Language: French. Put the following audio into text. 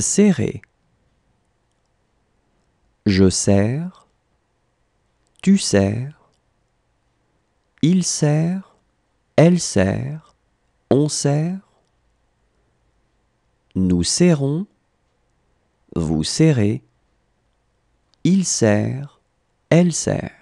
serrer. Je serre, tu serres, il sert elle sert on sert Nous serrons, vous serrez, il sert elle sert